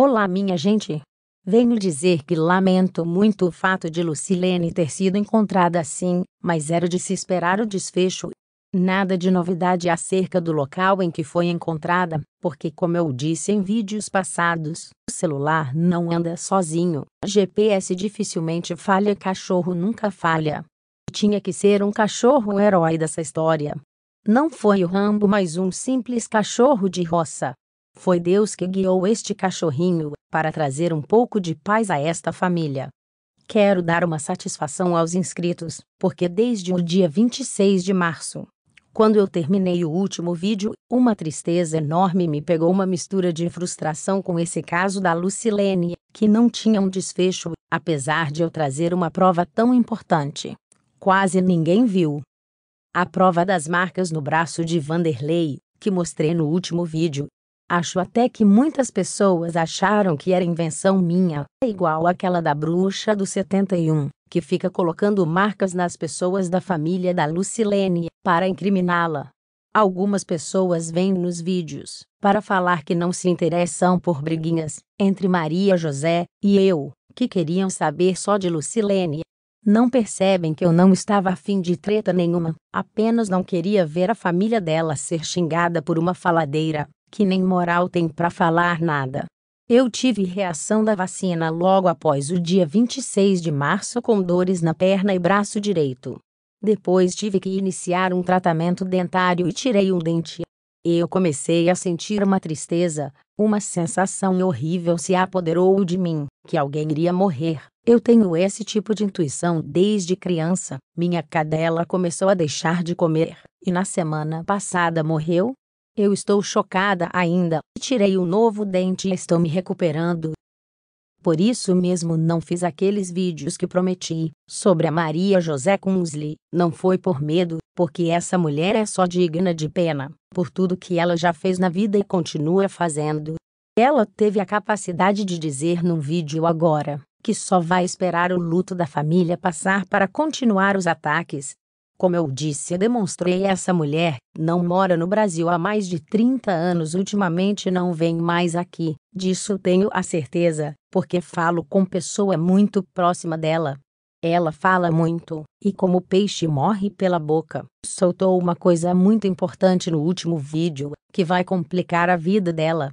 Olá, minha gente. Venho dizer que lamento muito o fato de Lucilene ter sido encontrada assim, mas era de se esperar o desfecho. Nada de novidade acerca do local em que foi encontrada, porque, como eu disse em vídeos passados, o celular não anda sozinho, GPS dificilmente falha, cachorro nunca falha. Tinha que ser um cachorro o herói dessa história. Não foi o Rambo, mas um simples cachorro de roça. Foi Deus que guiou este cachorrinho para trazer um pouco de paz a esta família. Quero dar uma satisfação aos inscritos, porque desde o dia 26 de março, quando eu terminei o último vídeo, uma tristeza enorme me pegou uma mistura de frustração com esse caso da Lucilene, que não tinha um desfecho, apesar de eu trazer uma prova tão importante. Quase ninguém viu. A prova das marcas no braço de Vanderlei, que mostrei no último vídeo, Acho até que muitas pessoas acharam que era invenção minha, é igual aquela da bruxa do 71, que fica colocando marcas nas pessoas da família da Lucilene para incriminá-la. Algumas pessoas vêm nos vídeos para falar que não se interessam por briguinhas entre Maria José e eu, que queriam saber só de Lucilene. Não percebem que eu não estava afim de treta nenhuma, apenas não queria ver a família dela ser xingada por uma faladeira que nem moral tem para falar nada. Eu tive reação da vacina logo após o dia 26 de março com dores na perna e braço direito. Depois tive que iniciar um tratamento dentário e tirei um dente. Eu comecei a sentir uma tristeza, uma sensação horrível se apoderou de mim, que alguém iria morrer. Eu tenho esse tipo de intuição desde criança. Minha cadela começou a deixar de comer, e na semana passada morreu, eu estou chocada ainda, tirei o um novo dente e estou me recuperando. Por isso mesmo não fiz aqueles vídeos que prometi, sobre a Maria José Kunzli, não foi por medo, porque essa mulher é só digna de pena, por tudo que ela já fez na vida e continua fazendo. Ela teve a capacidade de dizer num vídeo agora, que só vai esperar o luto da família passar para continuar os ataques, como eu disse e demonstrei, essa mulher não mora no Brasil há mais de 30 anos, ultimamente não vem mais aqui, disso tenho a certeza, porque falo com pessoa muito próxima dela. Ela fala muito, e como o peixe morre pela boca, soltou uma coisa muito importante no último vídeo, que vai complicar a vida dela.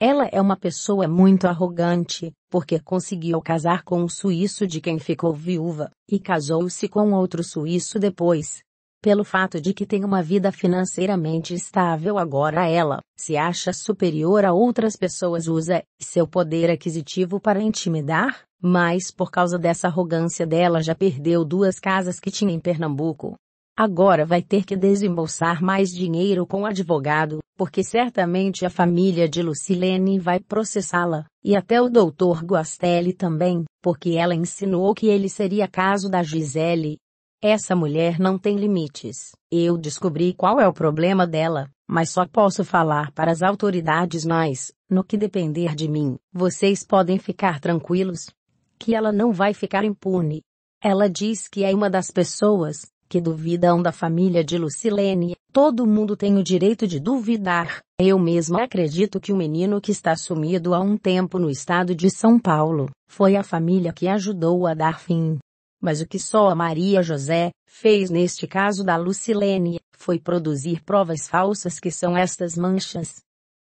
Ela é uma pessoa muito arrogante, porque conseguiu casar com um suíço de quem ficou viúva, e casou-se com outro suíço depois. Pelo fato de que tem uma vida financeiramente estável agora ela, se acha superior a outras pessoas usa seu poder aquisitivo para intimidar, mas por causa dessa arrogância dela já perdeu duas casas que tinha em Pernambuco. Agora vai ter que desembolsar mais dinheiro com o advogado, porque certamente a família de Lucilene vai processá-la, e até o doutor Guastelli também, porque ela insinuou que ele seria caso da Gisele. Essa mulher não tem limites. Eu descobri qual é o problema dela, mas só posso falar para as autoridades mas, no que depender de mim, vocês podem ficar tranquilos que ela não vai ficar impune. Ela diz que é uma das pessoas que duvidam da família de Lucilene, todo mundo tem o direito de duvidar. Eu mesma acredito que o menino que está sumido há um tempo no estado de São Paulo, foi a família que ajudou a dar fim. Mas o que só a Maria José fez neste caso da Lucilene foi produzir provas falsas que são estas manchas.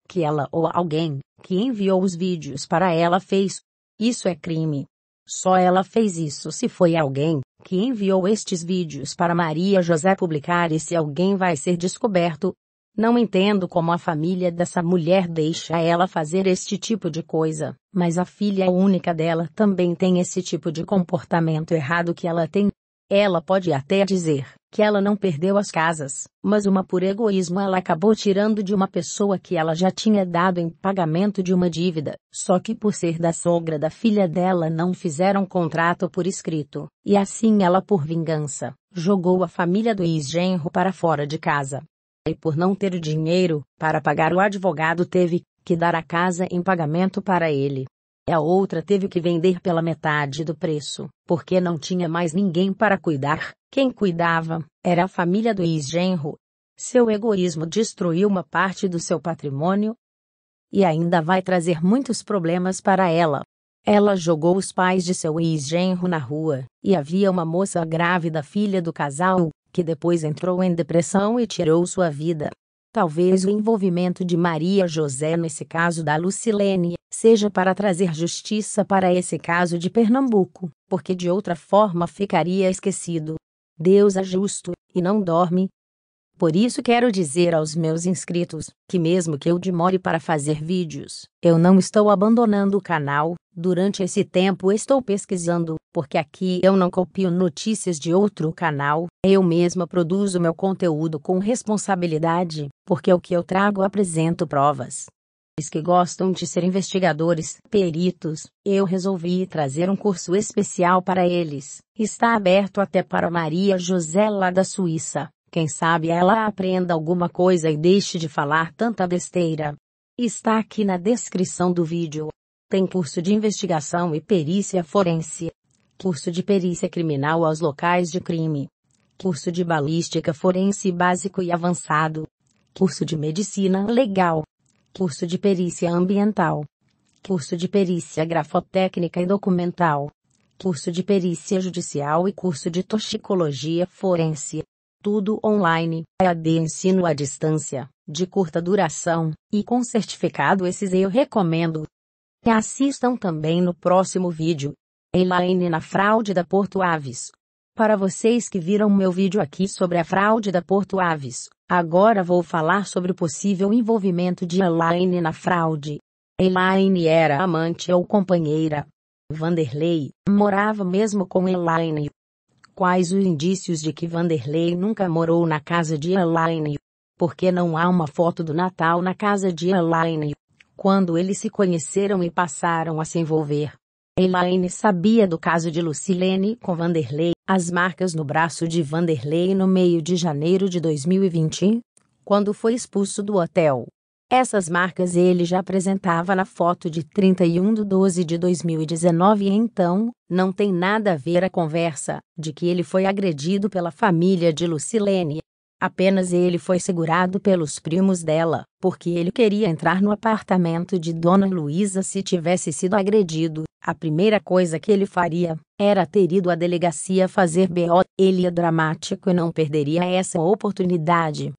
Que ela ou alguém que enviou os vídeos para ela fez. Isso é crime. Só ela fez isso se foi alguém que enviou estes vídeos para Maria José publicar e se alguém vai ser descoberto. Não entendo como a família dessa mulher deixa ela fazer este tipo de coisa, mas a filha única dela também tem esse tipo de comportamento errado que ela tem. Ela pode até dizer: que ela não perdeu as casas, mas uma por egoísmo ela acabou tirando de uma pessoa que ela já tinha dado em pagamento de uma dívida, só que por ser da sogra da filha dela não fizeram contrato por escrito, e assim ela por vingança, jogou a família do ex-genro para fora de casa. E por não ter o dinheiro, para pagar o advogado teve que dar a casa em pagamento para ele. A outra teve que vender pela metade do preço, porque não tinha mais ninguém para cuidar. Quem cuidava era a família do ex-genro. Seu egoísmo destruiu uma parte do seu patrimônio e ainda vai trazer muitos problemas para ela. Ela jogou os pais de seu ex-genro na rua, e havia uma moça grávida filha do casal, que depois entrou em depressão e tirou sua vida. Talvez o envolvimento de Maria José nesse caso da Lucilene seja para trazer justiça para esse caso de Pernambuco, porque de outra forma ficaria esquecido. Deus é justo, e não dorme. Por isso quero dizer aos meus inscritos que, mesmo que eu demore para fazer vídeos, eu não estou abandonando o canal. Durante esse tempo estou pesquisando, porque aqui eu não copio notícias de outro canal, eu mesma produzo meu conteúdo com responsabilidade, porque o que eu trago apresento provas, que gostam de ser investigadores, peritos, eu resolvi trazer um curso especial para eles. Está aberto até para Maria José lá da Suíça. Quem sabe ela aprenda alguma coisa e deixe de falar tanta besteira. Está aqui na descrição do vídeo. Tem curso de investigação e perícia forense. Curso de perícia criminal aos locais de crime. Curso de balística forense básico e avançado. Curso de medicina legal curso de perícia ambiental, curso de perícia grafotécnica e documental, curso de perícia judicial e curso de toxicologia forense. Tudo online, EAD ensino à distância, de curta duração, e com certificado esses eu recomendo. E assistam também no próximo vídeo. Elaine na fraude da Porto Aves. Para vocês que viram meu vídeo aqui sobre a fraude da Porto Aves, agora vou falar sobre o possível envolvimento de Elaine na fraude. Elaine era amante ou companheira. Vanderlei morava mesmo com Elaine. Quais os indícios de que Vanderlei nunca morou na casa de Elaine? Porque não há uma foto do Natal na casa de Elaine? Quando eles se conheceram e passaram a se envolver, Elaine sabia do caso de Lucilene com Vanderlei, as marcas no braço de Vanderlei no meio de janeiro de 2020, quando foi expulso do hotel. Essas marcas ele já apresentava na foto de 31 de 12 de 2019 e então, não tem nada a ver a conversa de que ele foi agredido pela família de Lucilene. Apenas ele foi segurado pelos primos dela, porque ele queria entrar no apartamento de Dona Luísa se tivesse sido agredido a primeira coisa que ele faria era ter ido à delegacia fazer BO. Ele é dramático e não perderia essa oportunidade.